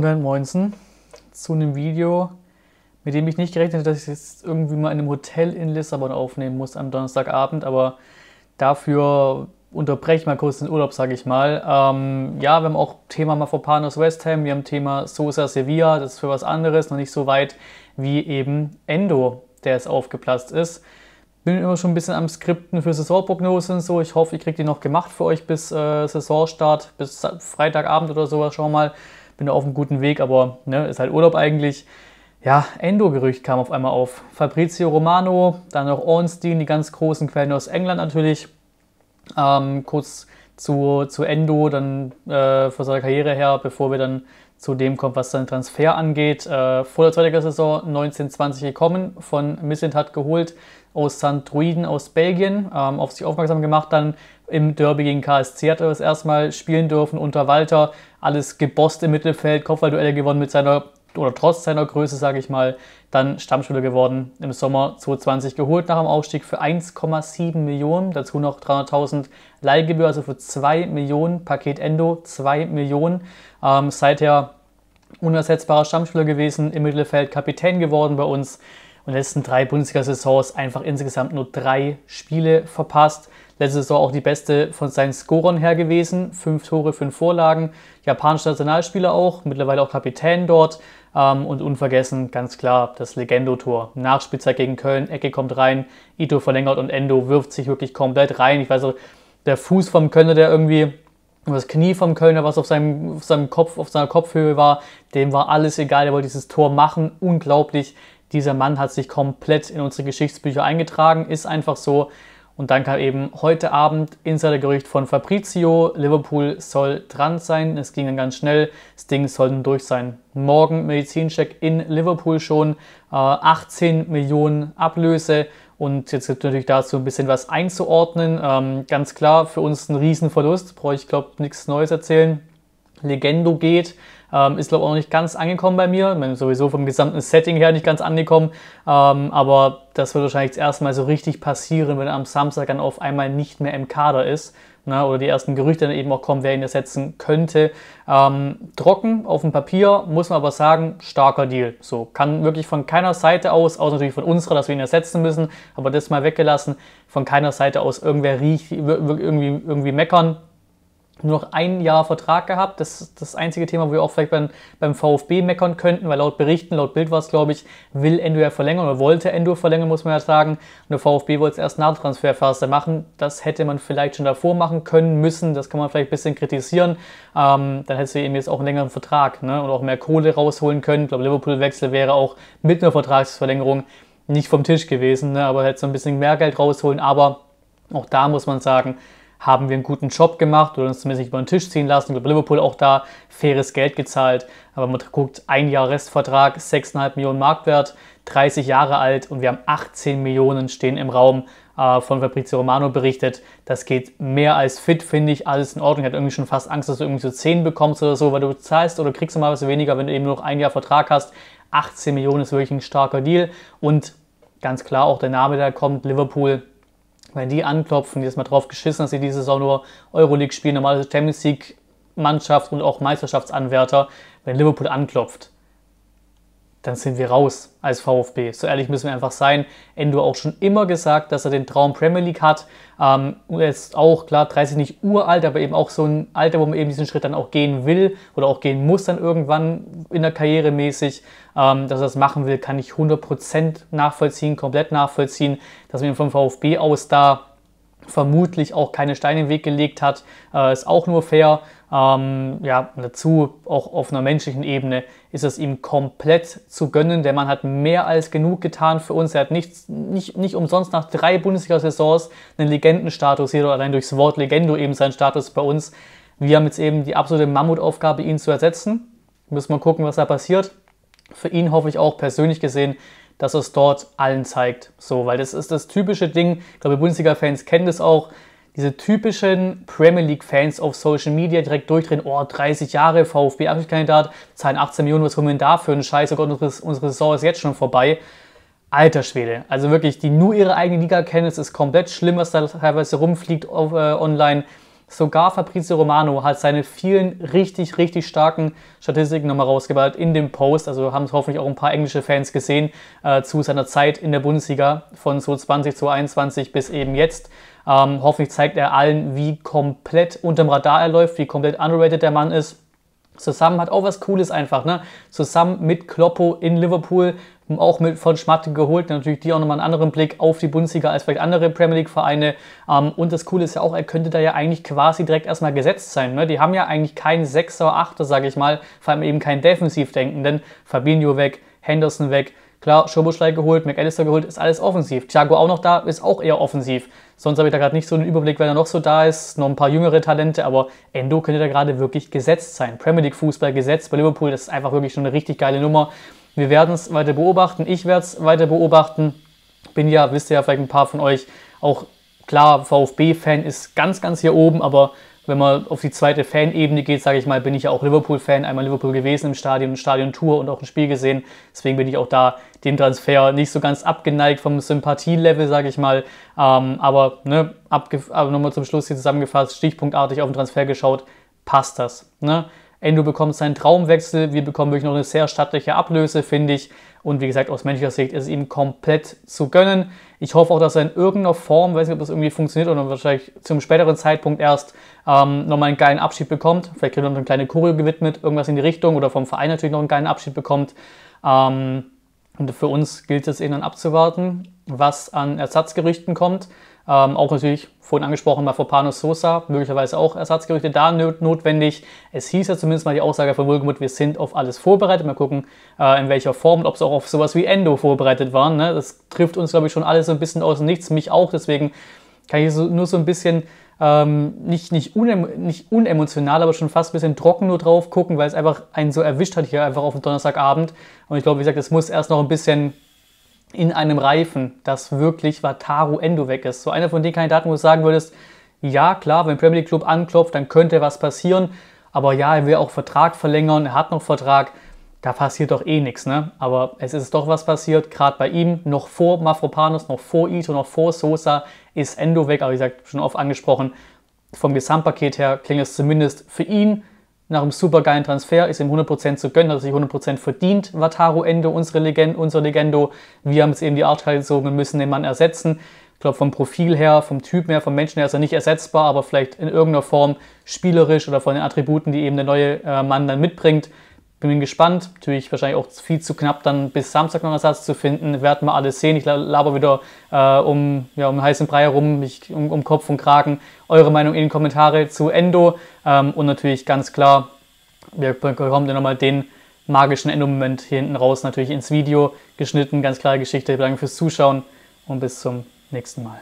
Moinsen zu einem Video, mit dem ich nicht gerechnet hätte, dass ich jetzt irgendwie mal in einem Hotel in Lissabon aufnehmen muss am Donnerstagabend, aber dafür unterbreche ich mal kurz den Urlaub, sage ich mal. Ähm, ja, wir haben auch Thema Mafopanos West Ham, wir haben Thema Sosa Sevilla, das ist für was anderes, noch nicht so weit wie eben Endo, der jetzt aufgeplatzt ist. Bin immer schon ein bisschen am Skripten für Saisonprognosen und so. Ich hoffe, ich kriege die noch gemacht für euch bis äh, Saisonstart, bis Freitagabend oder sowas. Schauen wir mal bin auf einem guten Weg, aber ne, ist halt Urlaub eigentlich. Ja, Endo-Gerücht kam auf einmal auf. Fabrizio Romano, dann noch Ornstein, die ganz großen Quellen aus England natürlich. Ähm, kurz zu, zu Endo, dann äh, von seiner Karriere her, bevor wir dann zu dem kommt, was seinen Transfer angeht. Äh, vor der zweiten Saison 1920 gekommen, von Missint hat geholt, aus St. Druiden aus Belgien, ähm, auf sich aufmerksam gemacht, dann im Derby gegen KSC hat er das erstmal spielen dürfen unter Walter, alles gebost im Mittelfeld, Kopfballduelle gewonnen mit seiner oder trotz seiner Größe, sage ich mal, dann Stammspieler geworden. Im Sommer 2020 geholt nach dem Aufstieg für 1,7 Millionen, dazu noch 300.000 Leihgebühr, also für 2 Millionen, Paket Endo 2 Millionen. Ähm, seither unersetzbarer Stammspieler gewesen, im Mittelfeld Kapitän geworden bei uns. Und in den letzten drei Bundesliga-Saisons einfach insgesamt nur drei Spiele verpasst. Letzte Saison auch die beste von seinen Scorern her gewesen. Fünf Tore, fünf Vorlagen. Japanischer Nationalspieler auch, mittlerweile auch Kapitän dort. Ähm, und unvergessen, ganz klar, das Legendo-Tor. Nachspielzeit gegen Köln, Ecke kommt rein, Ito verlängert und Endo wirft sich wirklich komplett rein. Ich weiß auch, der Fuß vom Kölner, der irgendwie das Knie vom Kölner, was auf seinem, auf seinem Kopf, auf seiner Kopfhöhe war, dem war alles egal, der wollte dieses Tor machen. Unglaublich. Dieser Mann hat sich komplett in unsere Geschichtsbücher eingetragen, ist einfach so. Und dann kam eben heute Abend Insidergerücht von Fabrizio, Liverpool soll dran sein. Es ging dann ganz schnell, Das Ding soll dann durch sein. Morgen Medizincheck in Liverpool schon, äh, 18 Millionen Ablöse. Und jetzt gibt es natürlich dazu ein bisschen was einzuordnen. Ähm, ganz klar, für uns ein Riesenverlust, brauche ich glaube ich, nichts Neues erzählen. Legendo geht, ähm, ist, glaube ich, auch nicht ganz angekommen bei mir. Ich mein, sowieso vom gesamten Setting her nicht ganz angekommen. Ähm, aber das wird wahrscheinlich das erste Mal so richtig passieren, wenn er am Samstag dann auf einmal nicht mehr im Kader ist. Ne? Oder die ersten Gerüchte dann eben auch kommen, wer ihn ersetzen könnte. Ähm, trocken auf dem Papier, muss man aber sagen, starker Deal. So, kann wirklich von keiner Seite aus, außer natürlich von unserer, dass wir ihn ersetzen müssen, aber das mal weggelassen, von keiner Seite aus irgendwer riecht, irgendwie, irgendwie meckern nur noch ein Jahr Vertrag gehabt. Das ist das einzige Thema, wo wir auch vielleicht beim, beim VfB meckern könnten, weil laut Berichten, laut Bild war es, glaube ich, will Endo ja verlängern oder wollte Endo verlängern, muss man ja sagen. Und der VfB wollte es erst nach der Transferphase machen. Das hätte man vielleicht schon davor machen können, müssen. Das kann man vielleicht ein bisschen kritisieren. Ähm, dann hättest du eben jetzt auch einen längeren Vertrag ne? und auch mehr Kohle rausholen können. Ich glaube, Liverpool-Wechsel wäre auch mit einer Vertragsverlängerung nicht vom Tisch gewesen, ne? aber hättest so ein bisschen mehr Geld rausholen. Aber auch da muss man sagen, haben wir einen guten Job gemacht oder uns zumindest nicht über den Tisch ziehen lassen. Ich glaube, Liverpool auch da faires Geld gezahlt. Aber man guckt, ein Jahr Restvertrag, 6,5 Millionen Marktwert, 30 Jahre alt und wir haben 18 Millionen stehen im Raum äh, von Fabrizio Romano berichtet. Das geht mehr als fit, finde ich. Alles in Ordnung. Hat irgendwie schon fast Angst, dass du irgendwie so 10 bekommst oder so, weil du zahlst oder kriegst normalerweise weniger, wenn du eben nur noch ein Jahr Vertrag hast. 18 Millionen ist wirklich ein starker Deal und ganz klar auch der Name, der kommt, Liverpool wenn die anklopfen, die jetzt mal drauf geschissen, dass sie diese Saison nur Euroleague spielen, normale Champions League Mannschaft und auch Meisterschaftsanwärter, wenn Liverpool anklopft dann sind wir raus als VfB. So ehrlich müssen wir einfach sein. Endo auch schon immer gesagt, dass er den Traum Premier League hat. Ähm, ist auch klar, 30 nicht uralt, aber eben auch so ein Alter, wo man eben diesen Schritt dann auch gehen will oder auch gehen muss dann irgendwann in der Karriere mäßig. Ähm, dass er das machen will, kann ich 100% nachvollziehen, komplett nachvollziehen, dass man ihn vom VfB aus da vermutlich auch keine Steine im Weg gelegt hat, äh, ist auch nur fair. Ähm, ja, dazu auch auf einer menschlichen Ebene ist es ihm komplett zu gönnen. Der Mann hat mehr als genug getan für uns. Er hat nichts, nicht, nicht umsonst nach drei Bundesliga-Saisons einen Legendenstatus, jedoch allein durchs Wort Legendo eben sein Status bei uns. Wir haben jetzt eben die absolute Mammutaufgabe, ihn zu ersetzen. Müssen wir gucken, was da passiert. Für ihn hoffe ich auch persönlich gesehen dass es dort allen zeigt. So, weil das ist das typische Ding, ich glaube, Bundesliga-Fans kennen das auch, diese typischen Premier League-Fans auf Social Media direkt durchdrehen, oh, 30 Jahre VfB-Abschiedskandidat, zahlen 18 Millionen, was kommen denn da für einen Scheiß? Oh Gott, unsere, unsere Saison ist jetzt schon vorbei. Alter Schwede, also wirklich, die nur ihre eigene Liga kennen, es ist komplett schlimm, was da teilweise rumfliegt auf, äh, online. Sogar Fabrizio Romano hat seine vielen richtig, richtig starken Statistiken nochmal rausgeballert in dem Post. Also haben es hoffentlich auch ein paar englische Fans gesehen äh, zu seiner Zeit in der Bundesliga von so 20 zu 21 bis eben jetzt. Ähm, hoffentlich zeigt er allen, wie komplett unterm Radar er läuft, wie komplett underrated der Mann ist Zusammen hat auch was Cooles einfach, ne? Zusammen mit Kloppo in Liverpool, auch mit von Schmatt geholt, natürlich die auch nochmal einen anderen Blick auf die Bundesliga als vielleicht andere Premier League Vereine. Ähm, und das Coole ist ja auch, er könnte da ja eigentlich quasi direkt erstmal gesetzt sein. Ne? Die haben ja eigentlich keinen Sechser, Achter, sage ich mal, vor allem eben kein Defensivdenken, denn Fabinho weg, Henderson weg, Klar, Schoboschlei geholt, McAllister geholt, ist alles offensiv. Thiago auch noch da, ist auch eher offensiv. Sonst habe ich da gerade nicht so einen Überblick, wer er noch so da ist. Noch ein paar jüngere Talente, aber Endo könnte da gerade wirklich gesetzt sein. Premier League Fußball gesetzt bei Liverpool, das ist einfach wirklich schon eine richtig geile Nummer. Wir werden es weiter beobachten. Ich werde es weiter beobachten. Bin ja, wisst ihr ja vielleicht ein paar von euch, auch klar, VfB-Fan ist ganz, ganz hier oben, aber wenn man auf die zweite Fanebene geht, sage ich mal, bin ich ja auch Liverpool-Fan, einmal Liverpool gewesen im Stadion, Stadion-Tour und auch ein Spiel gesehen. Deswegen bin ich auch da dem Transfer nicht so ganz abgeneigt vom Sympathielevel, sage ich mal. Ähm, aber ne, aber nochmal zum Schluss hier zusammengefasst, stichpunktartig auf den Transfer geschaut, passt das. Ne? Endo bekommt seinen Traumwechsel, wir bekommen wirklich noch eine sehr stattliche Ablöse, finde ich. Und wie gesagt, aus menschlicher Sicht ist es ihm komplett zu gönnen. Ich hoffe auch, dass er in irgendeiner Form, weiß nicht, ob das irgendwie funktioniert oder wahrscheinlich zum späteren Zeitpunkt erst ähm, nochmal einen geilen Abschied bekommt. Vielleicht kriegt er noch eine kleine Choreo gewidmet, irgendwas in die Richtung oder vom Verein natürlich noch einen geilen Abschied bekommt. Ähm, und für uns gilt es, eben dann abzuwarten, was an Ersatzgerüchten kommt. Ähm, auch natürlich vorhin angesprochen Mafropanos Sosa, möglicherweise auch Ersatzgerüchte da notwendig. Es hieß ja zumindest mal die Aussage von Wohlgemut, wir sind auf alles vorbereitet. Mal gucken, äh, in welcher Form und ob sie auch auf sowas wie Endo vorbereitet waren. Ne? Das trifft uns, glaube ich, schon alles so ein bisschen aus dem Nichts, mich auch. Deswegen kann ich so, nur so ein bisschen ähm, nicht, nicht, unem nicht unemotional, aber schon fast ein bisschen trocken nur drauf gucken, weil es einfach einen so erwischt hat hier einfach auf dem Donnerstagabend. Und ich glaube, wie gesagt, es muss erst noch ein bisschen in einem Reifen, dass wirklich Wataru Endo weg ist. So einer von den Kandidaten, wo du sagen würdest, ja klar, wenn Premier League Club anklopft, dann könnte was passieren, aber ja, er will auch Vertrag verlängern, er hat noch Vertrag, da passiert doch eh nichts, ne? Aber es ist doch was passiert, gerade bei ihm, noch vor Mafropanos, noch vor Ito, noch vor Sosa ist Endo weg, aber wie gesagt, schon oft angesprochen, vom Gesamtpaket her klingt es zumindest für ihn nach einem supergeilen Transfer, ist ihm 100% zu gönnen, hat er sich 100% verdient. Wataru Endo, unsere Legende, unser Legendo. Wir haben jetzt eben die Arschkarte gezogen und müssen den Mann ersetzen. Ich glaube, vom Profil her, vom Typ her, vom Menschen her ist er nicht ersetzbar, aber vielleicht in irgendeiner Form spielerisch oder von den Attributen, die eben der neue äh, Mann dann mitbringt, bin gespannt. Natürlich wahrscheinlich auch viel zu knapp, dann bis Samstag noch einen Ersatz zu finden. Werden wir alles sehen. Ich laber wieder äh, um, ja, um heißen Brei herum, mich um, um, Kopf und Kragen. Eure Meinung in den Kommentaren zu Endo. Ähm, und natürlich ganz klar, wir bekommen dann nochmal den magischen Endo-Moment hier hinten raus natürlich ins Video geschnitten. Ganz klare Geschichte. Ich bedanke fürs Zuschauen und bis zum nächsten Mal.